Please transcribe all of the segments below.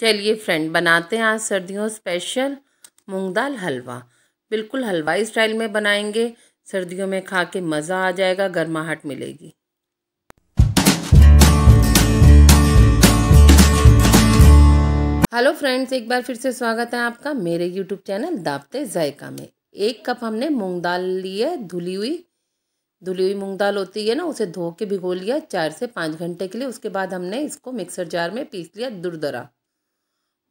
चलिए फ्रेंड बनाते हैं आज सर्दियों स्पेशल मूंग दाल हलवा बिल्कुल हलवाई स्टाइल में बनाएंगे सर्दियों में खा के मज़ा आ जाएगा गर्माहट मिलेगी हेलो फ्रेंड्स एक बार फिर से स्वागत है आपका मेरे यूट्यूब चैनल दाबते जायका में एक कप हमने मूंग दाल ली है धुली हुई धुली हुई मूंग दाल होती है ना उसे धो के भिगो लिया चार से पाँच घंटे के लिए उसके बाद हमने इसको मिक्सर जार में पीस लिया दुरदरा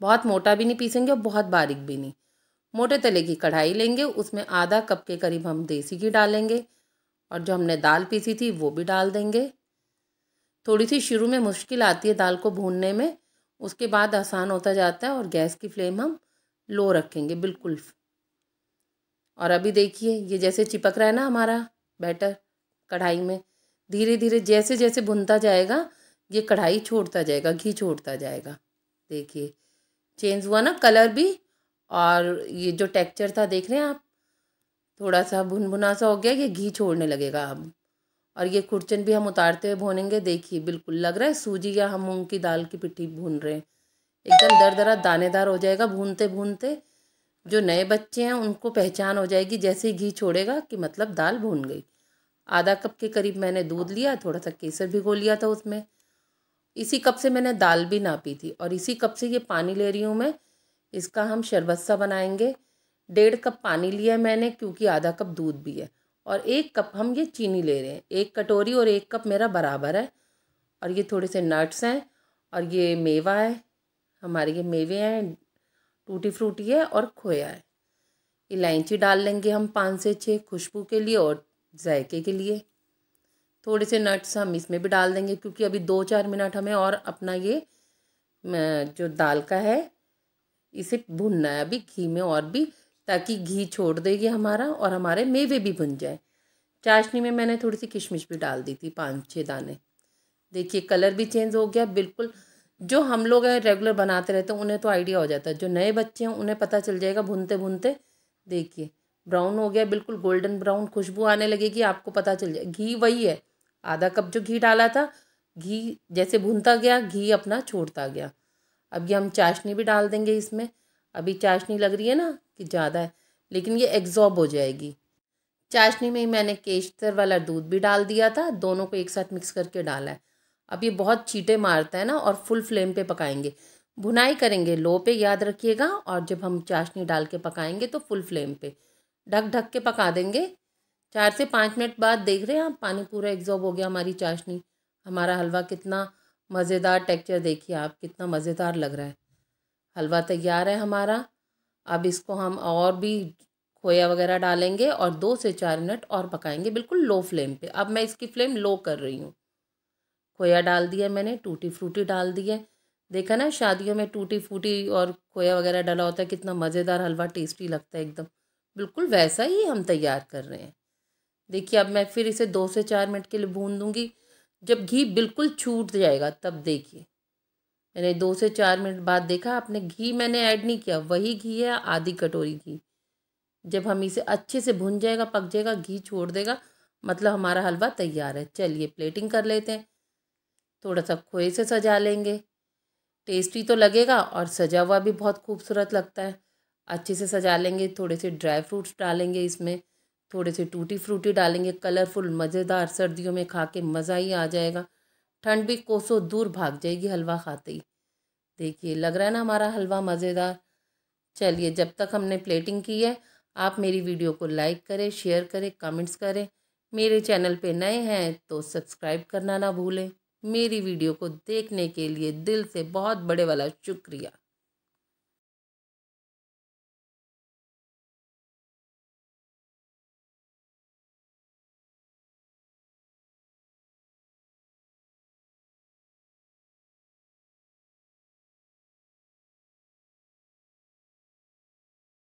बहुत मोटा भी नहीं पीसेंगे और बहुत बारीक भी नहीं मोटे तले की कढ़ाई लेंगे उसमें आधा कप के करीब हम देसी घी डालेंगे और जो हमने दाल पीसी थी वो भी डाल देंगे थोड़ी सी शुरू में मुश्किल आती है दाल को भूनने में उसके बाद आसान होता जाता है और गैस की फ्लेम हम लो रखेंगे बिल्कुल और अभी देखिए ये जैसे चिपक रहा है ना हमारा बैटर कढ़ाई में धीरे धीरे जैसे जैसे भुनता जाएगा ये कढ़ाई छोड़ता जाएगा घी छोड़ता जाएगा देखिए चेंज हुआ ना कलर भी और ये जो टेक्चर था देख रहे हैं आप थोड़ा सा भुन भुना सा हो गया ये घी छोड़ने लगेगा अब और ये खुरचन भी हम उतारते हुए भुनेंगे देखिए बिल्कुल लग रहा है सूजी या हम मूँग की दाल की पिट्ठी भून रहे हैं एकदम दर दरा दानेदार हो जाएगा भूनते भूनते जो नए बच्चे हैं उनको पहचान हो जाएगी जैसे ही घी छोड़ेगा कि मतलब दाल भून गई आधा कप के करीब मैंने दूध लिया थोड़ा सा केसर भिगो लिया था उसमें इसी कप से मैंने दाल भी नापी थी और इसी कप से ये पानी ले रही हूँ मैं इसका हम शरबत सा बनाएंगे डेढ़ कप पानी लिया मैंने क्योंकि आधा कप दूध भी है और एक कप हम ये चीनी ले रहे हैं एक कटोरी और एक कप मेरा बराबर है और ये थोड़े से नट्स हैं और ये मेवा है हमारे ये मेवे हैं टूटी फ्रूटी है और खोया है इलायची डाल लेंगे हम पाँच से छः खुशबू के लिए और जायके के लिए थोड़े से नट्स हम इसमें भी डाल देंगे क्योंकि अभी दो चार मिनट हमें और अपना ये जो दाल का है इसे भुनना है अभी घी में और भी ताकि घी छोड़ देगी हमारा और हमारे मेवे भी भुन जाए चाशनी में मैंने थोड़ी सी किशमिश भी डाल दी थी पाँच छः दाने देखिए कलर भी चेंज हो गया बिल्कुल जो हम लोग रेगुलर बनाते रहते हैं उन्हें तो आइडिया हो जाता है जो नए बच्चे हैं उन्हें पता चल जाएगा भूनते भूनते देखिए ब्राउन हो गया बिल्कुल गोल्डन ब्राउन खुशबू आने लगेगी आपको पता चल जाए घी वही है आधा कप जो घी डाला था घी जैसे भूनता गया घी अपना छोड़ता गया अब ये हम चाशनी भी डाल देंगे इसमें अभी चाशनी लग रही है ना कि ज़्यादा है लेकिन ये एग्जॉर्ब हो जाएगी चाशनी में ही मैंने केसर वाला दूध भी डाल दिया था दोनों को एक साथ मिक्स करके डाला है अब ये बहुत चीटे मारता है ना और फुल फ्लेम पे पकाएंगे भुनाई करेंगे लो पे याद रखिएगा और जब हम चाशनी डाल के पकाएंगे तो फुल फ्लेम पे ढक ढक के पका देंगे चार से पाँच मिनट बाद देख रहे हैं आप पानी पूरा एग्जॉर्ब हो गया हमारी चाशनी हमारा हलवा कितना मज़ेदार टेक्चर देखिए आप कितना मज़ेदार लग रहा है हलवा तैयार है हमारा अब इसको हम और भी खोया वगैरह डालेंगे और दो से चार मिनट और पकाएंगे बिल्कुल लो फ्लेम पे अब मैं इसकी फ्लेम लो कर रही हूँ खोया डाल दिया मैंने टूटी फ्रूटी डाल दी है देखा ना शादियों में टूटी फूटी और खोया वगैरह डाला होता है कितना मज़ेदार हलवा टेस्टी लगता है एकदम बिल्कुल वैसा ही हम तैयार कर रहे हैं देखिए अब मैं फिर इसे दो से चार मिनट के लिए भून दूँगी जब घी बिल्कुल छूट जाएगा तब देखिए मैंने दो से चार मिनट बाद देखा आपने घी मैंने ऐड नहीं किया वही घी है आधी कटोरी घी जब हम इसे अच्छे से भुन जाएगा पक जाएगा घी छोड़ देगा मतलब हमारा हलवा तैयार है चलिए प्लेटिंग कर लेते हैं थोड़ा सा खोए से सजा लेंगे टेस्टी तो लगेगा और सजा हुआ भी बहुत खूबसूरत लगता है अच्छे से सजा लेंगे थोड़े से ड्राई फ्रूट्स डालेंगे इसमें थोड़े से टूटी फ्रूटी डालेंगे कलरफुल मज़ेदार सर्दियों में खा के मज़ा ही आ जाएगा ठंड भी कोसों दूर भाग जाएगी हलवा खाते ही देखिए लग रहा है ना हमारा हलवा मज़ेदार चलिए जब तक हमने प्लेटिंग की है आप मेरी वीडियो को लाइक करें शेयर करें कमेंट्स करें मेरे चैनल पे नए हैं तो सब्सक्राइब करना ना भूलें मेरी वीडियो को देखने के लिए दिल से बहुत बड़े वाला शुक्रिया